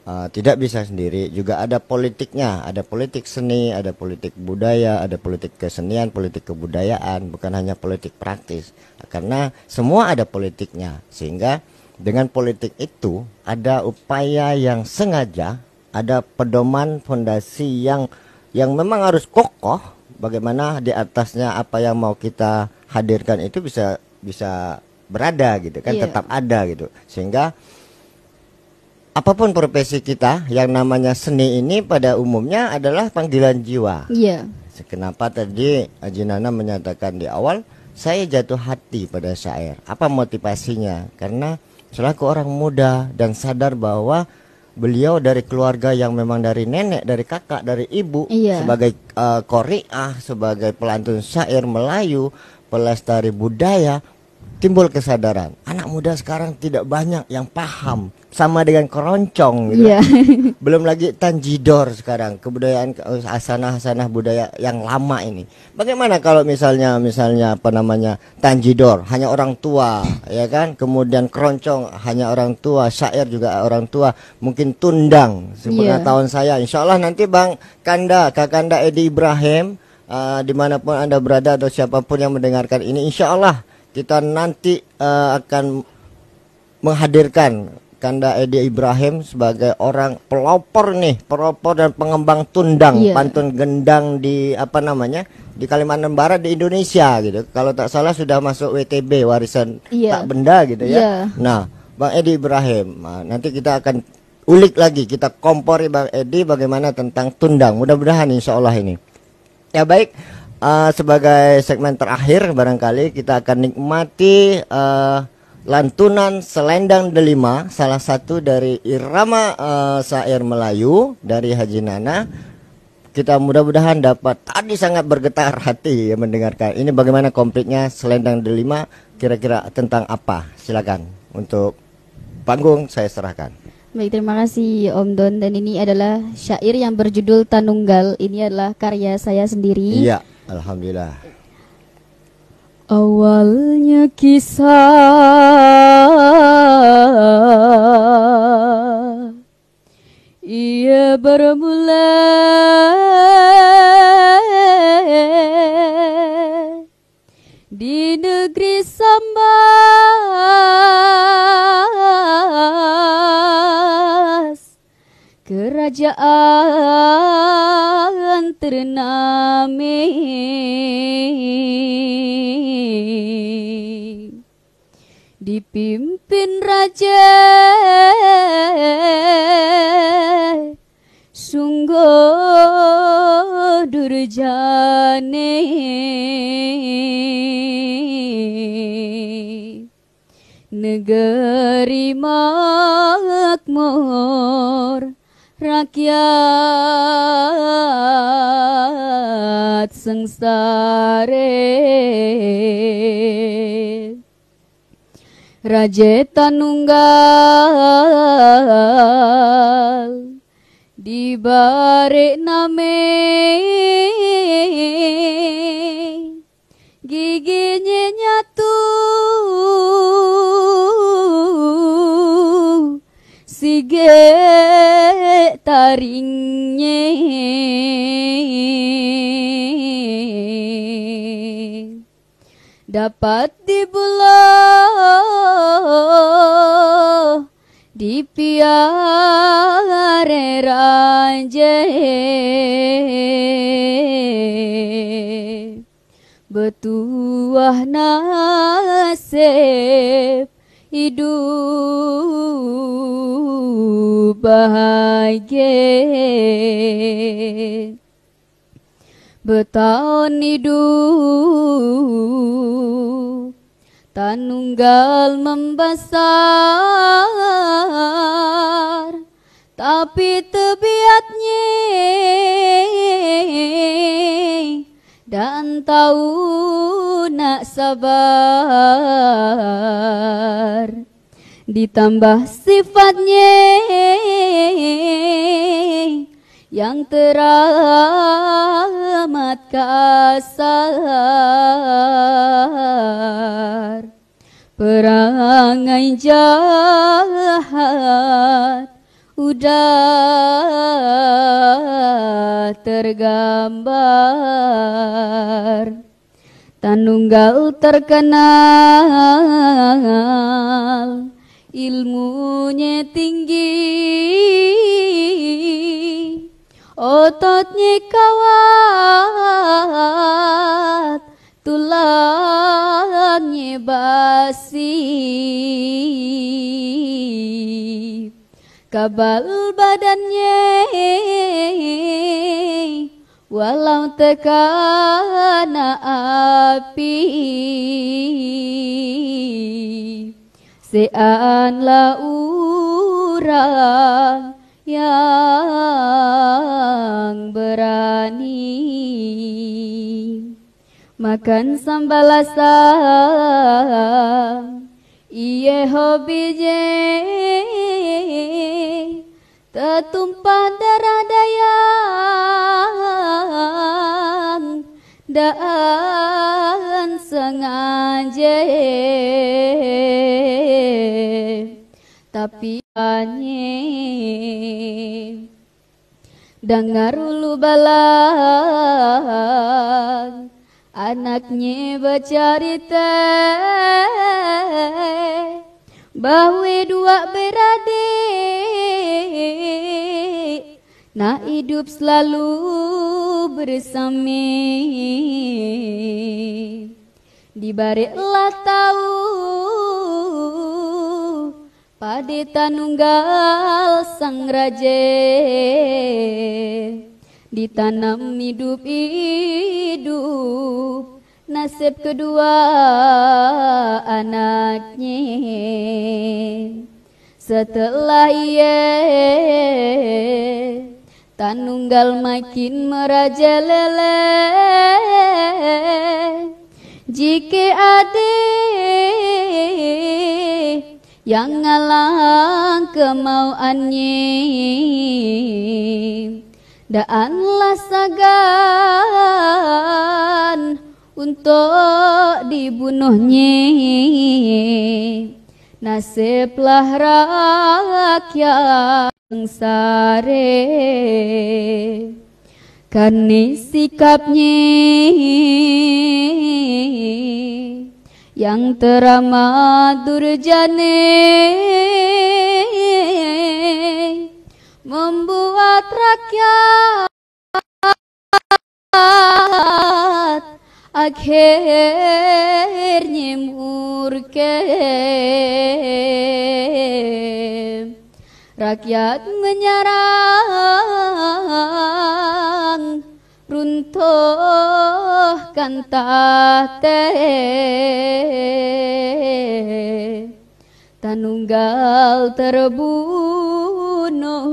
uh, tidak bisa sendiri. Juga ada politiknya, ada politik seni, ada politik budaya, ada politik kesenian, politik kebudayaan, bukan hanya politik praktis. Karena semua ada politiknya, sehingga dengan politik itu ada upaya yang sengaja, ada pedoman fondasi yang yang memang harus kokoh bagaimana di atasnya apa yang mau kita hadirkan itu bisa bisa berada gitu kan yeah. tetap ada gitu sehingga apapun profesi kita yang namanya seni ini pada umumnya adalah panggilan jiwa. Iya. Yeah. Kenapa tadi Nana menyatakan di awal saya jatuh hati pada syair. Apa motivasinya? Karena selaku orang muda dan sadar bahwa beliau dari keluarga yang memang dari nenek, dari kakak, dari ibu iya. sebagai uh, koriah, sebagai pelantun syair Melayu pelestari budaya timbul kesadaran. Anak muda sekarang tidak banyak yang paham sama dengan keroncong gitu. Yeah. *laughs* Belum lagi tanjidor sekarang, kebudayaan asana-asana budaya yang lama ini. Bagaimana kalau misalnya misalnya apa namanya tanjidor hanya orang tua, ya kan? Kemudian keroncong hanya orang tua, syair juga orang tua, mungkin tundang. Sepengetahuan yeah. tahun saya, insyaallah nanti Bang Kanda, Kakanda Edi Ibrahim uh, dimanapun anda berada atau siapapun yang mendengarkan ini insya Allah kita nanti uh, akan menghadirkan Kanda Edi Ibrahim sebagai orang pelopor nih, pelopor dan pengembang tundang yeah. pantun gendang di apa namanya di Kalimantan Barat di Indonesia gitu. Kalau tak salah sudah masuk WTB warisan yeah. tak benda gitu ya. Yeah. Nah, Bang Edi Ibrahim, nah, nanti kita akan ulik lagi kita kompori Bang Edi bagaimana tentang tundang. Mudah-mudahan insya Allah ini. Ya baik, uh, sebagai segmen terakhir barangkali kita akan nikmati uh, lantunan selendang delima salah satu dari irama uh, syair Melayu dari Haji Nana. Kita mudah-mudahan dapat tadi sangat bergetar hati ya mendengarkan. Ini bagaimana komplitnya selendang delima kira-kira tentang apa? Silakan untuk panggung saya serahkan. Baik, terima kasih Om Don dan ini adalah syair yang berjudul Tanunggal. Ini adalah karya saya sendiri. Iya, alhamdulillah. Awalnya kisah Ia bermula Di negeri Sambal kerajaan ternama dipimpin raja sungguh durjane negeri makmur rakyat sengsare Raja Tanunggal di barek name gigi Ringnya dapat dibelah di piare raja betuah nasib hidup bahagia Betahun hidup Tanunggal membesar Tapi tebiatnya Dan tahu nak sabar ditambah sifatnya yang teramat kasar perangai jahat udah tergambar Tanunggal terkenal ilmunya tinggi ototnya kawat tulangnya basi kabal badannya walau tekanan api Sean laura yang berani makan sambal asam iye hobi je tetumpah darah dayang dan sengaja tapi anjing dengar ulu balang anaknya bercerita bahwa dua beradik nak hidup selalu bersama di bareklah Padi tanunggal sang raja ditanam hidup hidup nasib kedua anaknya setelah ia tanunggal makin merajalela jika adik yang ngalang kemau anyi daanlah sagan untuk dibunuhnya nasiblah rakyat yang sare karena sikapnya yang teramat durjane membuat rakyat akhirnya murke rakyat menyerang runtuh kantate tanunggal terbunuh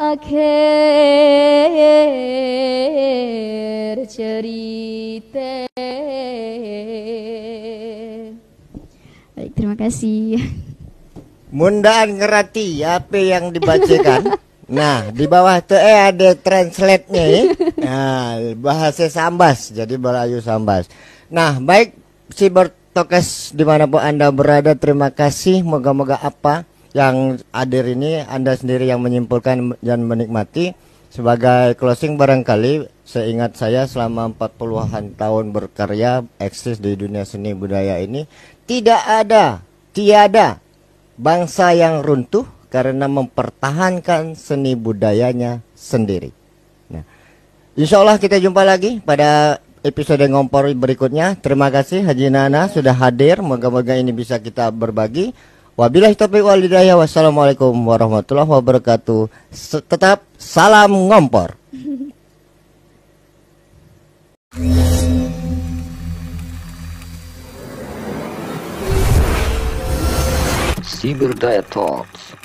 akhir cerita baik terima kasih Mundaan ngerati apa yang dibacakan *laughs* Nah, di bawah itu eh ada translate-nya ya. Nah, bahasa Sambas, jadi berayu Sambas. Nah, baik si Bertokes dimanapun Anda berada, terima kasih. Moga-moga apa yang hadir ini Anda sendiri yang menyimpulkan dan menikmati. Sebagai closing barangkali seingat saya selama 40-an tahun berkarya eksis di dunia seni budaya ini tidak ada tiada bangsa yang runtuh karena mempertahankan seni budayanya sendiri. Insya Allah kita jumpa lagi pada episode ngompor berikutnya. Terima kasih Haji Nana sudah hadir. Moga-moga ini bisa kita berbagi. Wabillahi taufiq walhidayah. Wassalamualaikum warahmatullahi wabarakatuh. Tetap salam ngompor. Cyber Diet Talks.